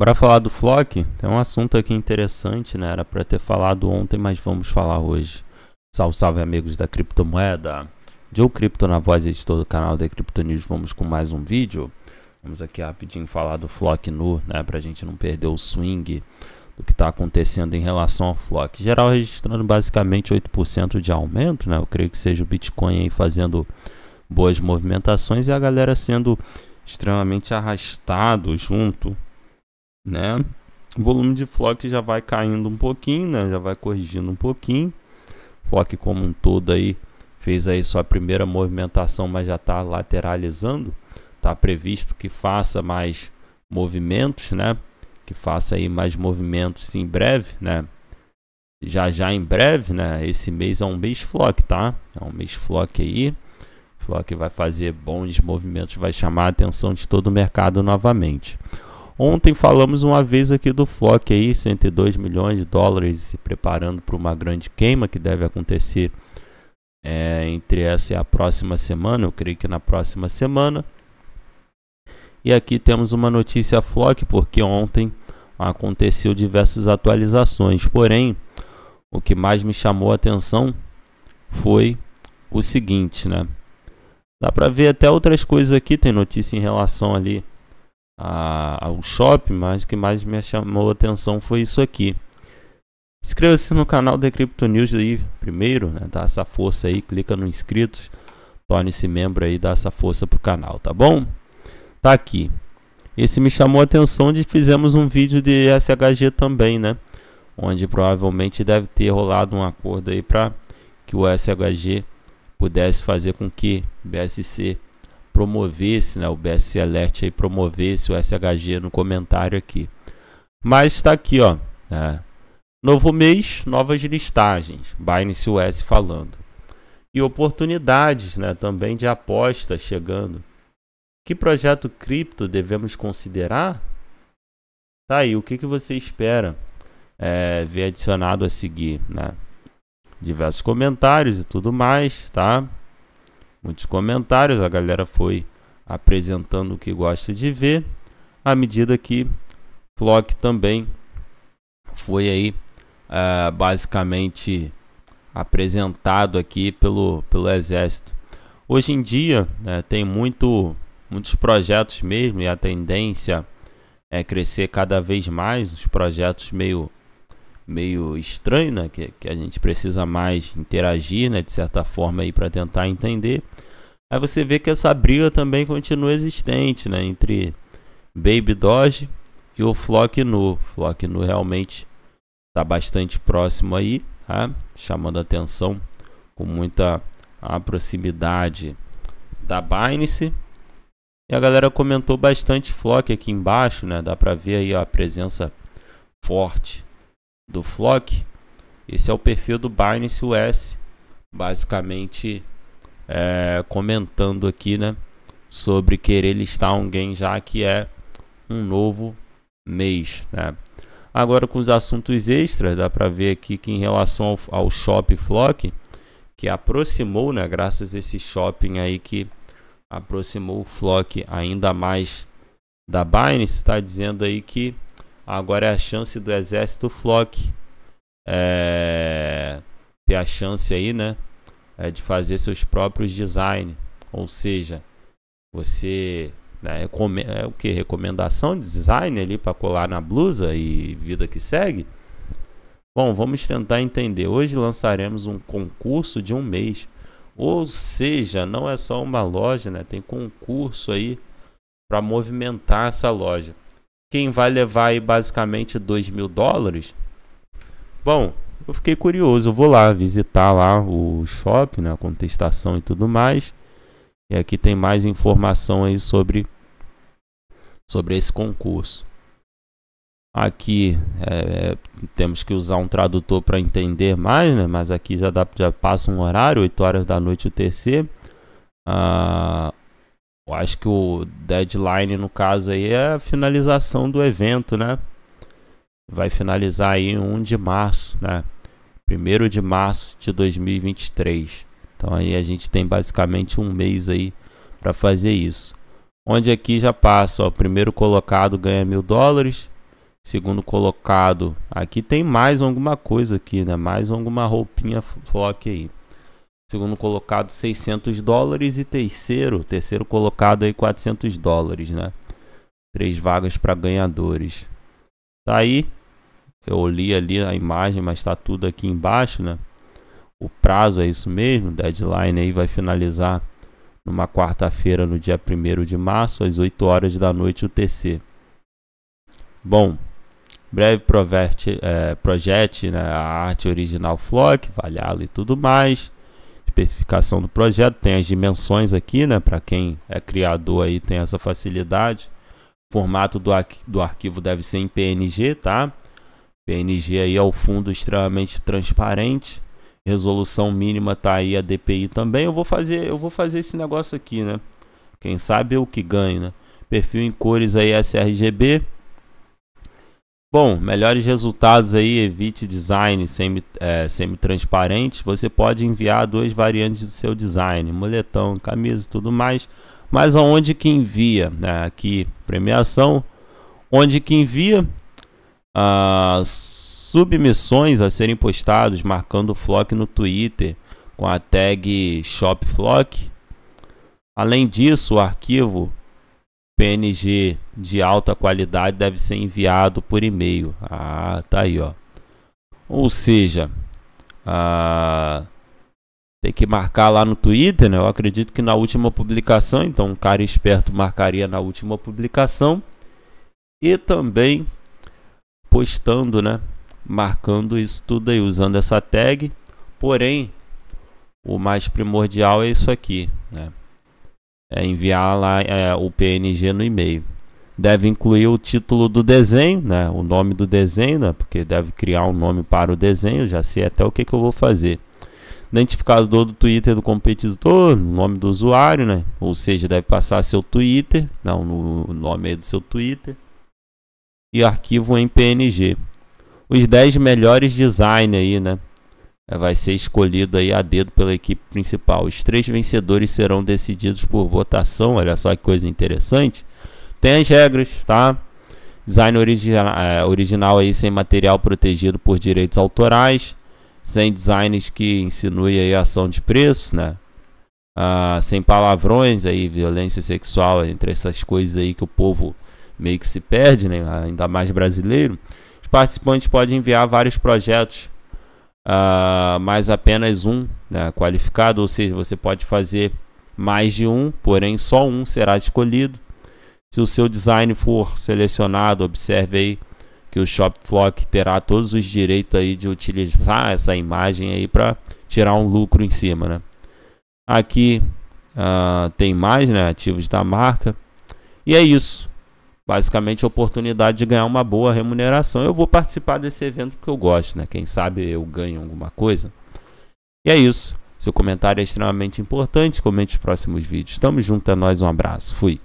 Bora falar do Flock? Tem um assunto aqui interessante, né? Era para ter falado ontem, mas vamos falar hoje. Salve, salve amigos da criptomoeda. Joe Cripto na voz, editor do canal da Cripto News. Vamos com mais um vídeo. Vamos aqui rapidinho falar do Flock Nu, né? Pra gente não perder o swing do que está acontecendo em relação ao Flock. Geral registrando basicamente 8% de aumento, né? Eu creio que seja o Bitcoin aí fazendo boas movimentações e a galera sendo extremamente arrastado junto né? O volume de flock já vai caindo um pouquinho, né? Já vai corrigindo um pouquinho. Flock como um todo aí fez aí sua primeira movimentação, mas já está lateralizando. Está previsto que faça mais movimentos, né? Que faça aí mais movimentos em breve, né? Já já em breve, né? Esse mês é um mês flock, tá? É um mês flock aí. Flock vai fazer bons movimentos, vai chamar a atenção de todo o mercado novamente. Ontem falamos uma vez aqui do Flock aí, 102 milhões de dólares se preparando para uma grande queima que deve acontecer é, entre essa e a próxima semana, eu creio que na próxima semana. E aqui temos uma notícia Flock, porque ontem aconteceu diversas atualizações. Porém, o que mais me chamou a atenção foi o seguinte, né? Dá para ver até outras coisas aqui, tem notícia em relação ali a, ao shopping, mas o que mais me chamou a atenção foi isso aqui. Inscreva-se no canal da Crypto News aí primeiro, né? Dá essa força aí, clica no inscritos, torne-se membro aí, dá essa força pro canal, tá bom? Tá aqui. Esse me chamou a atenção de fizemos um vídeo de SHG também, né? Onde provavelmente deve ter rolado um acordo aí para que o SHG pudesse fazer com que BSC promovesse, né, o BS e aí promovesse o SHG no comentário aqui. Mas está aqui, ó. Né? Novo mês, novas listagens. Binance US falando. E oportunidades né, também de aposta chegando. Que projeto cripto devemos considerar? Tá aí, o que, que você espera é, ver adicionado a seguir? Né? Diversos comentários e tudo mais, tá? muitos comentários, a galera foi apresentando o que gosta de ver, à medida que Flock também foi aí uh, basicamente apresentado aqui pelo, pelo exército. Hoje em dia né, tem muito, muitos projetos mesmo e a tendência é crescer cada vez mais os projetos meio meio estranho, né? Que, que a gente precisa mais interagir, né? De certa forma aí para tentar entender. Aí você vê que essa briga também continua existente, né? Entre Baby Doge e o Flock Nu. Flock Nu realmente está bastante próximo aí, tá? Chamando atenção com muita a proximidade da Binance. E a galera comentou bastante Flock aqui embaixo, né? Dá para ver aí a presença forte do Flock, esse é o perfil do Binance US, basicamente é, comentando aqui, né, sobre querer listar alguém já que é um novo mês, né. Agora com os assuntos extras, dá para ver aqui que em relação ao, ao Shop Flock, que aproximou, né, graças a esse shopping aí que aproximou o Flock ainda mais da Binance, está dizendo aí que Agora é a chance do exército Flock é, ter a chance aí, né? É, de fazer seus próprios design. Ou seja, você né, é o que? Recomendação de design ali para colar na blusa e vida que segue? Bom, vamos tentar entender. Hoje lançaremos um concurso de um mês. Ou seja, não é só uma loja, né? Tem concurso aí para movimentar essa loja quem vai levar aí basicamente 2 mil dólares. Bom, eu fiquei curioso, eu vou lá visitar lá o shopping, né, a contestação e tudo mais. E aqui tem mais informação aí sobre sobre esse concurso. Aqui é, temos que usar um tradutor para entender mais, né? Mas aqui já, dá, já passa um horário, 8 horas da noite o TC. Ah, eu acho que o deadline, no caso aí, é a finalização do evento, né? Vai finalizar aí 1 de março, né? 1 de março de 2023. Então aí a gente tem basicamente um mês aí para fazer isso. Onde aqui já passa, ó, primeiro colocado ganha mil dólares, segundo colocado, aqui tem mais alguma coisa aqui, né? Mais alguma roupinha flock aí segundo colocado 600 dólares e terceiro, terceiro colocado aí 400 dólares, né? Três vagas para ganhadores. Tá aí, eu li ali a imagem, mas tá tudo aqui embaixo, né? O prazo é isso mesmo, deadline aí vai finalizar numa quarta-feira, no dia 1 de março, às 8 horas da noite, o TC. Bom, breve proverte, é, projete, né, a arte original Flock, Valhalla e tudo mais especificação do projeto, tem as dimensões aqui, né? Para quem é criador aí tem essa facilidade. O formato do, do arquivo deve ser em PNG, tá? PNG aí é o fundo extremamente transparente. Resolução mínima tá aí a DPI também. Eu vou fazer, eu vou fazer esse negócio aqui, né? Quem sabe o que ganha né? Perfil em cores aí sRGB Bom, melhores resultados aí, evite design semi, é, semi-transparente. Você pode enviar duas variantes do seu design, moletom, camisa e tudo mais. Mas aonde que envia? Né? Aqui, premiação. Onde que envia? Ah, submissões a serem postados, marcando o Flock no Twitter com a tag ShopFlock. Além disso, o arquivo PNG de alta qualidade deve ser enviado por e-mail. Ah, tá aí, ó. Ou seja, ah, tem que marcar lá no Twitter, né? Eu acredito que na última publicação, então um cara esperto marcaria na última publicação e também postando, né? Marcando isso tudo aí, usando essa tag. Porém, o mais primordial é isso aqui, né? é, enviar lá é, o PNG no e-mail. Deve incluir o título do desenho, né? o nome do desenho, né? porque deve criar um nome para o desenho, já sei até o que, que eu vou fazer. Identificador do Twitter do competidor, nome do usuário, né? ou seja, deve passar seu Twitter, não, o nome do seu Twitter, e arquivo em PNG. Os 10 melhores design aí, né? É, vai ser escolhido aí a dedo pela equipe principal. Os três vencedores serão decididos por votação, olha só que coisa interessante. Tem as regras, tá? Design original, é, original aí sem material protegido por direitos autorais, sem designs que insinuem aí ação de preços, né? Ah, sem palavrões aí, violência sexual, entre essas coisas aí que o povo meio que se perde, né? ainda mais brasileiro. Os participantes podem enviar vários projetos uh, mas apenas um né, qualificado, ou seja, você pode fazer mais de um, porém só um será escolhido. Se o seu design for selecionado, observe aí que o Shopflock terá todos os direitos aí de utilizar essa imagem aí para tirar um lucro em cima, né? Aqui uh, tem mais, né, ativos da marca. E é isso basicamente a oportunidade de ganhar uma boa remuneração. Eu vou participar desse evento porque eu gosto, né? Quem sabe eu ganho alguma coisa. E é isso. Seu comentário é extremamente importante. Comente os próximos vídeos. Tamo junto, é nóis, um abraço. Fui.